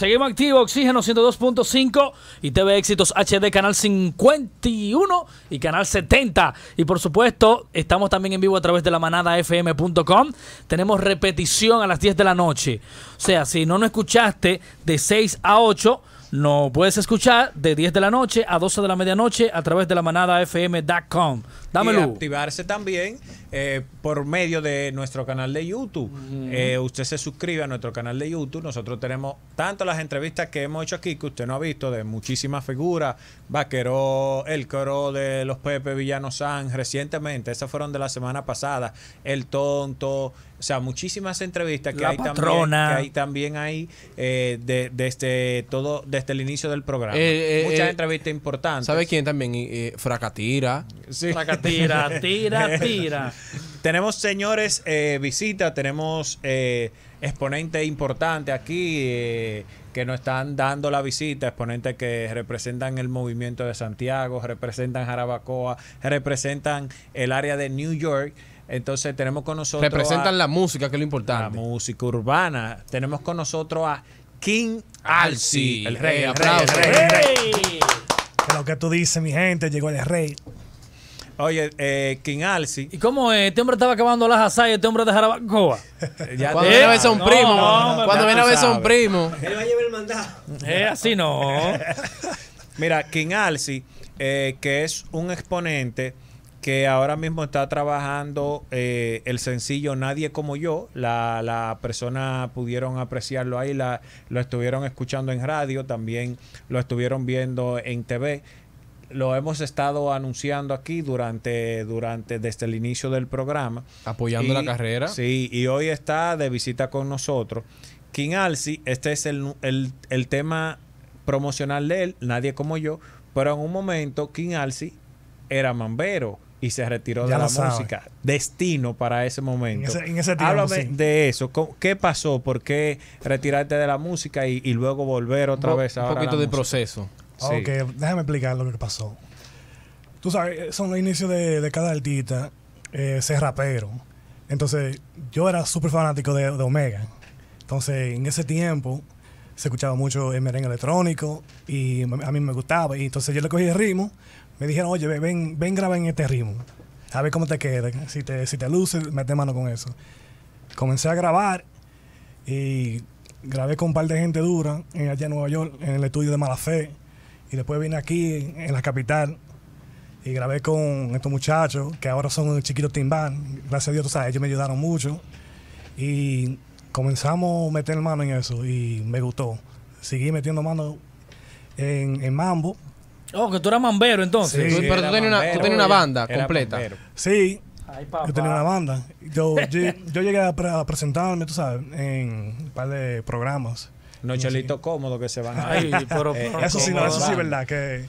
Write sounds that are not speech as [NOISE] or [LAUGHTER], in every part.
Seguimos activo, Oxígeno 102.5 y TV Éxitos HD, Canal 51 y Canal 70. Y por supuesto, estamos también en vivo a través de la manadafm.com. Tenemos repetición a las 10 de la noche. O sea, si no nos escuchaste de 6 a 8, no puedes escuchar de 10 de la noche a 12 de la medianoche a través de la manadafm.com. Dámelo. Y activarse también eh, por medio de nuestro canal de YouTube. Eh, usted se suscribe a nuestro canal de YouTube. Nosotros tenemos tanto las entrevistas que hemos hecho aquí que usted no ha visto de muchísimas figuras. Vaquero El Coro de los Pepe Villano San, recientemente, esas fueron de la semana pasada. El Tonto, o sea, muchísimas entrevistas que, la hay también, que hay también ahí desde eh, este, todo, desde el inicio del programa. Muchas entrevistas importantes. ¿Sabe quién también? Fracatira. Sí. Fracatira tira, [LAUGHS] tira, tira. tenemos, señores, eh, visita, tenemos exponentes eh, exponente importante aquí eh, que nos están dando la visita, exponentes que representan el movimiento de Santiago, representan Jarabacoa, representan el área de New York. Entonces tenemos con nosotros... Representan la música, que es lo importante. La música urbana. Tenemos con nosotros a King Alci. El rey, el lo que tú dices, mi gente, llegó el rey. Oye, eh, King Alsi. ¿Y cómo es? Eh, este hombre estaba acabando las asayas, este hombre de Jarabacoa. [LAUGHS] Ya cuando viene a ver primo. cuando viene a ver un primo. Él va a llevar el mandado. Eh, así no. [LAUGHS] Mira, King Alsi, eh, que es un exponente que ahora mismo está trabajando el sencillo Nadie como yo. La, la persona pudieron apreciarlo ahí, la, lo estuvieron escuchando en radio, también lo estuvieron viendo en TV lo hemos estado anunciando aquí durante, durante desde el inicio del programa. Apoyando la carrera. Sí, y hoy está de visita con nosotros. King Alsi, este es el, el, tema promocional de él, Nadie como yo, pero en un momento King Alsi era mambero y se retiró de la música. Destino para ese momento. En ese, tiempo, Háblame de eso. ¿Qué pasó? ¿Por qué retirarte de la música y, luego volver otra vez a Un poquito de proceso. Ok, déjame explicar lo que pasó. Tú sabes, son los inicios de, cada artista, eh, ser rapero. Entonces, yo era súper fanático de, Omega. Entonces, en ese tiempo, se escuchaba mucho el merengue electrónico y a mí me gustaba. Y entonces yo le cogí el ritmo. Me dijeron, oye, ven, ven, graba en este ritmo. A ver cómo te queda. Si te, si te luces, mete mano con eso. Comencé a grabar y grabé con un par de gente dura allá en Nueva York, en el estudio de Mala Fe y después vine aquí en la capital y grabé con estos muchachos que ahora son chiquitos Timban, Gracias a Dios, tú sabes, ellos me ayudaron mucho. Y comenzamos a meter mano en eso y me gustó. Seguí metiendo mano en, mambo. Oh, que tú eras mambero entonces. pero tú tenías, una, banda completa. Sí, yo tenía una banda. Yo, [LAUGHS] llegué a, presentarme, tú sabes, en un par de programas. No cómodo que se van a [LAUGHS] eh, eso sí, eso sí verdad, que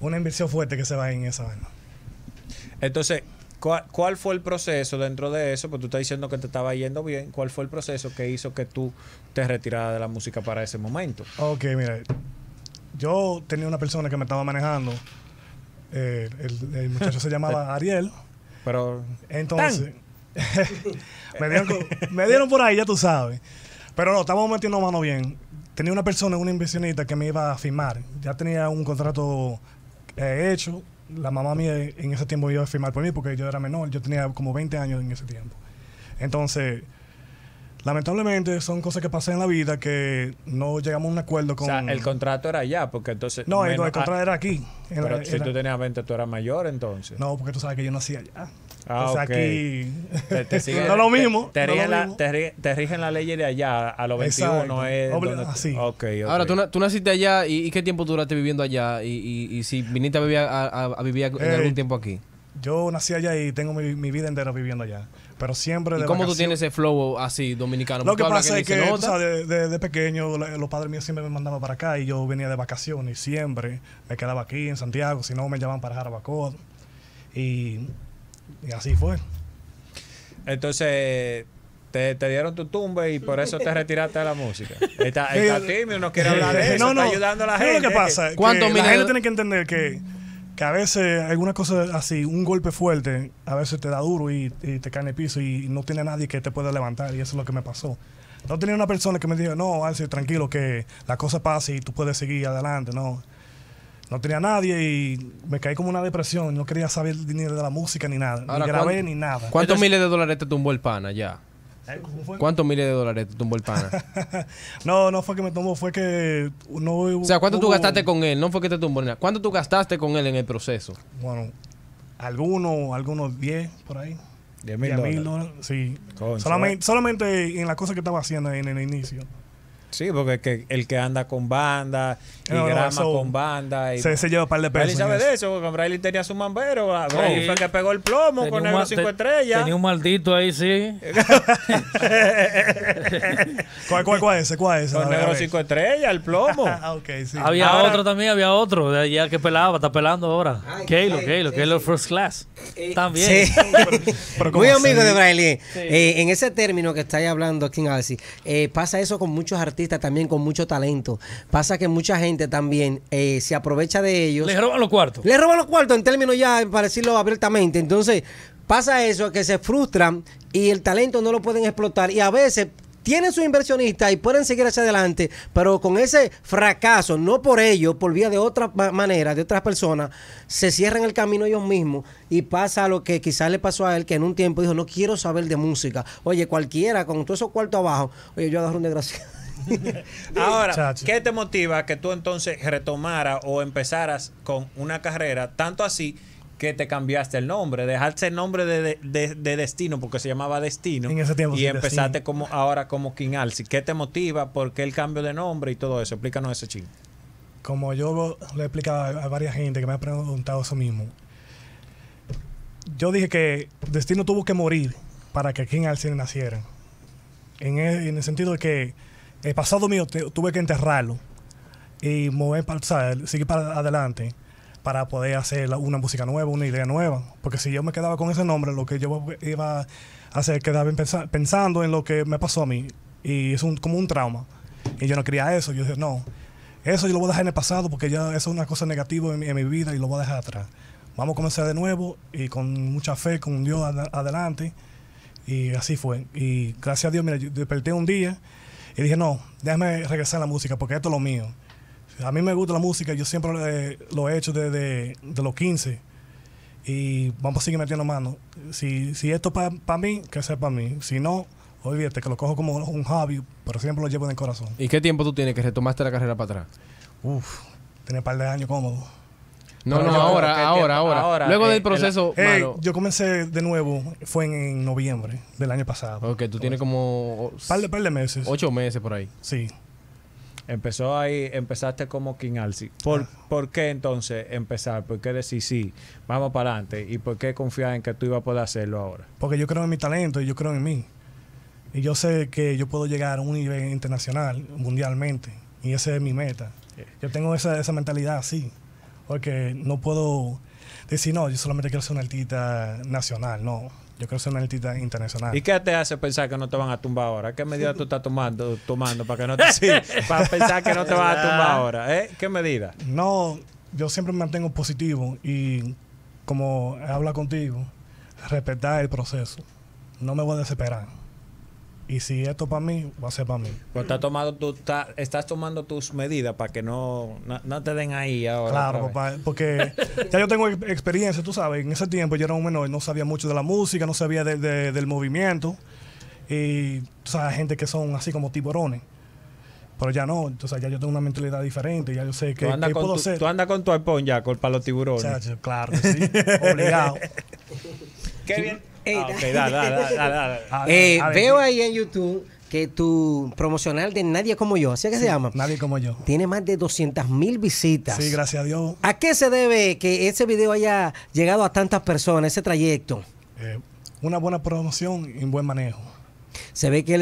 una inversión fuerte que se va en esa vaina. Entonces, ¿cuál, fue el proceso dentro de eso? Porque tú estás diciendo que te estaba yendo bien. ¿Cuál fue el proceso que hizo que tú te retiraras de la música para ese momento? Ok, mira, yo tenía una persona que me estaba manejando. Eh, el, muchacho se llamaba [LAUGHS] Ariel. Pero. Entonces. [LAUGHS] me, dieron, me dieron por ahí, ya tú sabes. Pero no, estamos metiendo mano bien. Tenía una persona, una inversionista que me iba a firmar. Ya tenía un contrato eh, hecho. La mamá mía en ese tiempo iba a firmar por mí porque yo era menor. Yo tenía como 20 años en ese tiempo. Entonces, lamentablemente son cosas que pasan en la vida que no llegamos a un acuerdo con... O sea, el contrato era allá, porque entonces... No, el, contrato ah, era aquí. Pero si tú tenías 20, tú eras mayor entonces. No, porque tú sabes que yo nací allá. Ah, pues aquí te, [LAUGHS] no lo mismo. Te, rigen lo mismo. te, rigen la ley de allá, a los 21 Así. Okay, Ahora, ¿tú, naciste allá y, qué tiempo duraste viviendo allá y, si viniste a vivir, en eh, algún tiempo aquí. Yo nací allá y tengo mi, vida entera viviendo allá. Pero siempre de ¿Y cómo tú tienes ese flow así, dominicano? Lo que pasa es que o de, pequeño los padres míos siempre me mandaban para acá y yo venía de vacaciones y siempre me quedaba aquí en Santiago, si no me llamaban para Jarabacoa. Y y así fue. Entonces, te, dieron tu tumba y por eso te retiraste de la música. Está, [LAUGHS] está no quiere hablar de [LAUGHS] eso, ayudando a la gente. la gente tiene que entender que, que a veces algunas cosas así, un golpe fuerte, a veces te da duro y, te cae en el piso y no tiene nadie que te pueda levantar y eso es lo que me pasó. No tenía una persona que me dijo, no, Alce, tranquilo, que la cosa pasa y tú puedes seguir adelante, no no tenía nadie y me caí como una depresión. No quería saber dinero de la música ni nada. ni grabé ni nada. Eh, ¿Cuántos miles de dólares te tumbó el pana ya? ¿Cuántos [LAUGHS] miles de dólares te tumbó el pana? no, no fue que me tumbó, fue que no O sea, ¿cuánto tú gastaste con él? No fue que te tumbó nada. ¿Cuánto tú gastaste con él en el proceso? Bueno, algunos, algunos 10 por ahí. 10 mil dólares. Sí. Solamente, solamente en la cosa que estaba haciendo en el inicio. Sí, porque el que, anda con banda y grama con banda. Y, se, lleva un par de pesos. sabe de eso, porque tenía su mambero. fue el que pegó el plomo con negro 5 estrellas. Tenía un maldito ahí, sí. [LAUGHS] ¿Cuál, cuál, cuál es ese? ¿Cuál es Con negro 5 estrellas, el plomo. [LAUGHS] Ah, okay, sí. Había otro también, había otro. De allá que pelaba, está pelando ahora. Keilo, Keilo, lo First Class. también. [LAUGHS] Muy amigo de braille eh, en ese término que estáis hablando, King Alcy, eh, pasa eso con muchos artistas también con mucho talento. Pasa que mucha gente también eh, se aprovecha de ellos. le roban los cuartos. le roban los cuartos en términos ya, para decirlo abiertamente. Entonces, pasa eso, que se frustran y el talento no lo pueden explotar. Y a veces tienen su inversionista y pueden seguir hacia adelante, pero con ese fracaso, no por ellos, por vía de otra manera, de otras personas, se cierran el camino ellos mismos y pasa lo que quizás le pasó a él, que en un tiempo dijo, no quiero saber de música. Oye, cualquiera, con todo eso cuarto abajo, oye, yo agarro un desgraciado. [LAUGHS] Ahora, ¿qué te motiva que tú entonces retomaras o empezaras con una carrera tanto así que te cambiaste el nombre, dejaste el nombre de, Destino porque se llamaba Destino y empezaste como ahora como King Alcy ¿Qué te motiva? ¿Por qué el cambio de nombre y todo eso? Explícanos ese ching. Como yo le he explicado a varias gente que me ha preguntado eso mismo. Yo dije que Destino tuvo que morir para que King Alsi naciera. E, en el sentido de que el pasado mío tuve que enterrarlo y mover para, seguir para adelante para poder hacer una música nueva, una idea nueva. Porque si yo me quedaba con ese nombre, lo que yo iba a hacer quedaba pensando en lo que me pasó a mí. Y es como un trauma. Y yo no quería eso. Yo dije, no, eso yo lo voy a dejar en el pasado porque ya eso es una cosa negativa en, mi vida y lo voy a dejar atrás. Vamos a comenzar de nuevo y con mucha fe, con Dios adelante. Y así fue. Y gracias a Dios, mira, yo desperté un día y dije, no, déjame regresar a la música porque esto es lo mío. A mí me gusta la música, yo siempre eh, lo he hecho desde de los 15. Y vamos a seguir metiendo mano. Si, si esto es para mí, que sea para mí. Si no, olvídate que lo cojo como un hobby, pero siempre lo llevo en el corazón. ¿Y qué tiempo tú tienes que retomaste la carrera para atrás? Uf, tiene un par de años cómodo. No, no, ahora, ahora, ahora, Luego eh, del proceso. yo comencé de nuevo, fue en, noviembre del año pasado. Ok, tú tienes como. Un par de meses. Ocho meses por ahí. Sí. Empezó ahí, empezaste como King sí. Ah. ¿Por, qué entonces empezar? ¿Por qué decir sí, vamos para adelante? ¿Y por qué confiar en que tú ibas a poder hacerlo ahora? Porque yo creo en mi talento y yo creo en mí. Y yo sé que yo puedo llegar a un nivel internacional, mundialmente. Y esa es mi meta. Yo tengo esa, esa mentalidad así. Porque no puedo decir, no, yo solamente quiero ser un artista nacional, no. Yo quiero ser un artista internacional. ¿Y qué te hace pensar que no te van a tumbar ahora? ¿Qué medida tú estás tomando, tomando para que no [LAUGHS] pensar que no te van a tumbar ahora? ¿eh? ¿Qué medida? No, yo siempre me mantengo positivo y como habla contigo, respetar el proceso. No me voy a desesperar. Y si esto para mí, va a ser para mí. Pues estás tomando, tú, estás tomando tus medidas para que no, te den ahí ahora. Claro, papá, porque [LAUGHS] ya yo tengo experiencia, tú sabes, en ese tiempo yo era un menor, no sabía mucho de la música, no sabía del movimiento. Y, tú sabes, gente que son así como tiburones. Pero ya no, Entonces ya yo tengo una mentalidad diferente, ya yo sé que, ¿Tú andas con tu alpón ya, con para los tiburones. claro, sí, obligado. [LAUGHS] Qué bien. Ah, eh, ah, eh, ah, veo ahí en YouTube que tu promocional de Nadie como yo, ¿así que se llama? Nadie como yo. Tiene más de 200 mil visitas. Sí, gracias a Dios. ¿A qué se debe que ese video haya llegado a tantas personas, ese trayecto? Eh, una buena promoción y un buen manejo. Se ve que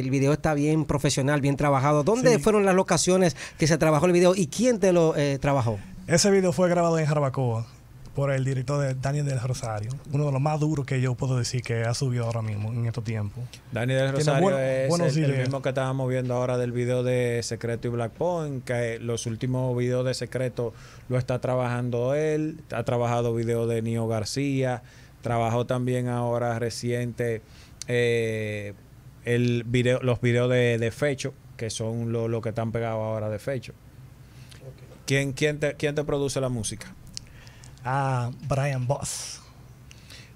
el, video está bien profesional, bien trabajado. ¿Dónde fueron las locaciones que se trabajó el video y quién te lo trabajó? Ese video fue grabado en Jarabacoa, por el director de Daniel del Rosario, uno de los más duros que yo puedo decir que ha subido ahora mismo en estos tiempos. Daniel del Rosario es el, mismo que estábamos viendo ahora del video de Secreto y Black Point, que los últimos videos de Secreto lo está trabajando él, ha trabajado video de Nio García, trabajó también ahora reciente eh, el video, los videos de, Fecho, que son los que están pegados ahora de Fecho. ¿Quién, quién, ¿Quién te produce la música? a Brian Boss.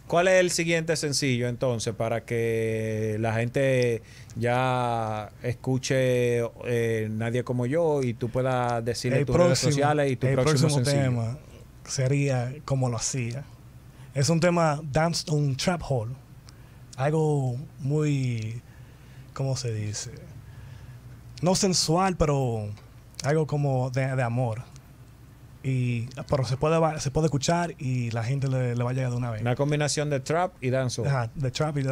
¿Cuál es el siguiente sencillo entonces para que la gente ya escuche eh, Nadie como yo y tú puedas decir en tus redes sociales y tu el próximo, tema sería Como lo hacía. Es un tema Dance on Trap Hole. Algo muy, ¿cómo se dice? No sensual, pero algo como de amor. Y, pero se puede, se puede escuchar y la gente le, le va a llegar de una vez. Una combinación de trap y dancehall. de trap y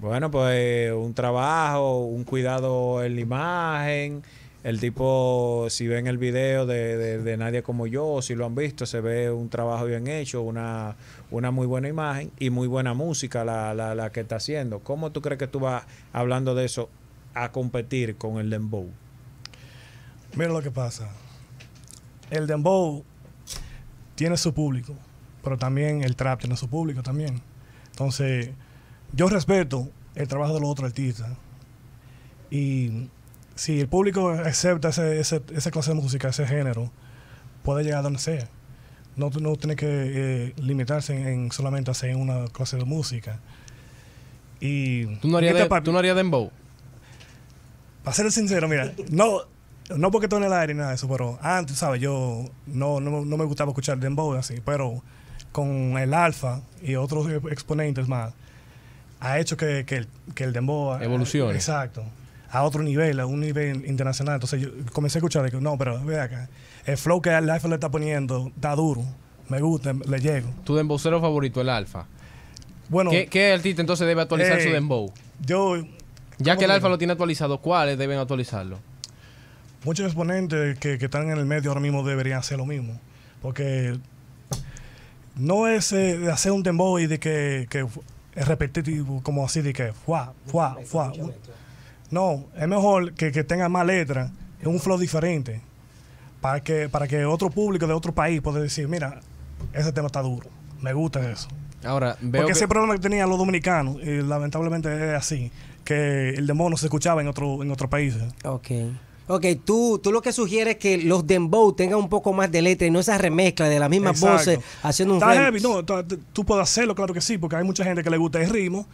Bueno, pues un trabajo, un cuidado en la imagen. El tipo, si ven el video de, de, Nadie como yo, si lo han visto, se ve un trabajo bien hecho, una, una muy buena imagen y muy buena música la, la, la que está haciendo. ¿Cómo tú crees que tú vas, hablando de eso, a competir con el Dembow? Mira lo que pasa el dembow tiene su público, pero también el trap tiene su público también. Entonces, yo respeto el trabajo de los otros artistas. Y si el público acepta esa ese, clase de música, ese género, puede llegar a donde sea. No, no tiene que eh, limitarse en, solamente hacer una clase de música. Y ¿Tú no harías, de, ¿tú no harías dembow? Para ser sincero, mira, no no porque en el aire ni nada de eso, pero antes, ¿sabes? Yo no, no, me gustaba escuchar dembow así, pero con el alfa y otros e, exponentes más, ha hecho que, el dembow... Evolucione. Exacto. A otro nivel, a un nivel internacional. Entonces yo comencé a escuchar, no, pero ve acá, el flow que el alfa le está poniendo está duro, me gusta, le llego. ¿Tu cero favorito, el alfa? Bueno... ¿Qué, qué artista entonces debe actualizar su eh, dembow? Yo... Ya que el alfa lo tiene actualizado, ¿cuáles deben actualizarlo? muchos exponentes que, están en el medio ahora mismo deberían hacer lo mismo. Porque no es de eh, hacer un dembow y de que, es repetitivo, como así de que fuá, fuá, fuá. No, es mejor que, tenga más letras, un flow diferente. Para que, para que otro público de otro país pueda decir, mira, ese tema está duro. Me gusta eso. Ahora, veo Porque ese problema que tenían los dominicanos, y lamentablemente es así, que el no se escuchaba en, otro, en otros países. Ok. Ok, tú, tú lo que sugieres es que los dembow tengan un poco más de letra y no esa remezcla de las mismas voces haciendo un Está heavy, no, tú puedes hacerlo, claro que sí, porque hay mucha gente que le gusta el ritmo,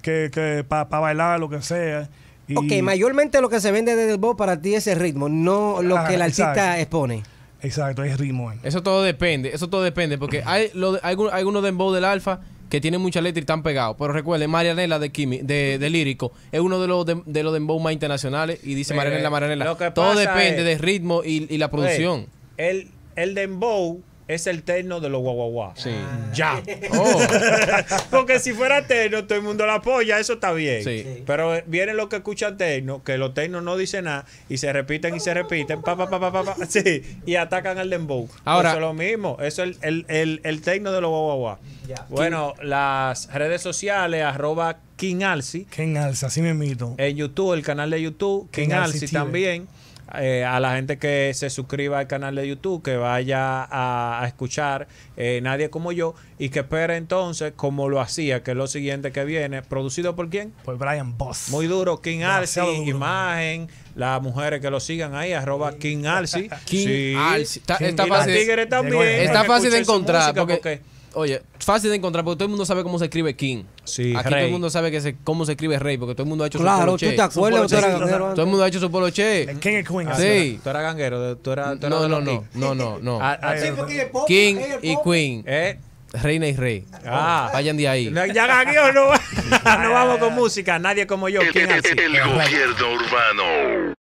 que, que para bailar, lo que sea. Y... Ok, mayormente lo que se vende de dembow para ti es el ritmo, no lo ah, que el artista expone. Exacto, es ritmo. Eh. Eso todo depende, eso todo depende, porque hay, lo, hay, algunos dembow del alfa que tienen mucha letra y están pegados. Pero recuerden, Marianela de, Kimi, de, de Lírico es uno de los de, los dembow más internacionales y dice Marianela, eh, Marianela. Todo depende del ritmo y, la producción. el, el dembow es el techno de los guaguaguá. Sí. Ah. Ya. Oh. [LAUGHS] Porque si fuera terno, todo el mundo la apoya, eso está bien. Pero eh, vienen los que escuchan terno, que los ternos no dicen nada y se repiten y se repiten, pa, pa, pa, [LAUGHS] sí, y atacan al dembow. Pues Ahora. Eso es lo mismo, eso es el, el, de los guaguaguas ya Bueno, las redes sociales, arroba King Alsi. así me mito. En YouTube, el canal de YouTube, King, también. Eh, a la gente que se suscriba al canal de YouTube, que vaya a, escuchar eh, Nadie como yo y que espere entonces como lo hacía, que es lo siguiente que viene, producido por quién? Por Brian Boss. Muy duro, King Alcy, imagen, las mujeres que lo sigan ahí, arroba King Alcy [LAUGHS] Está, fácil, está fácil de encontrar. porque, oye, fácil de encontrar porque todo el mundo sabe cómo se escribe King. Sí, Aquí todo el mundo sabe que cómo se escribe Rey porque todo el mundo ha hecho su poloche. Claro, ¿tú te acuerdas? Tú ganguero. Todo el mundo ha hecho su poloche. King y Queen. así. Tú eras ganguero. Tú eras, no, no, no, no, no, ah, ah, no. King y Queen. Eh. Reina y Rey. Ah, vayan de ahí. Ya ganguero no, [LAUGHS] no vamos con música. Nadie como yo. ¿Quién así? El gobierno urbano.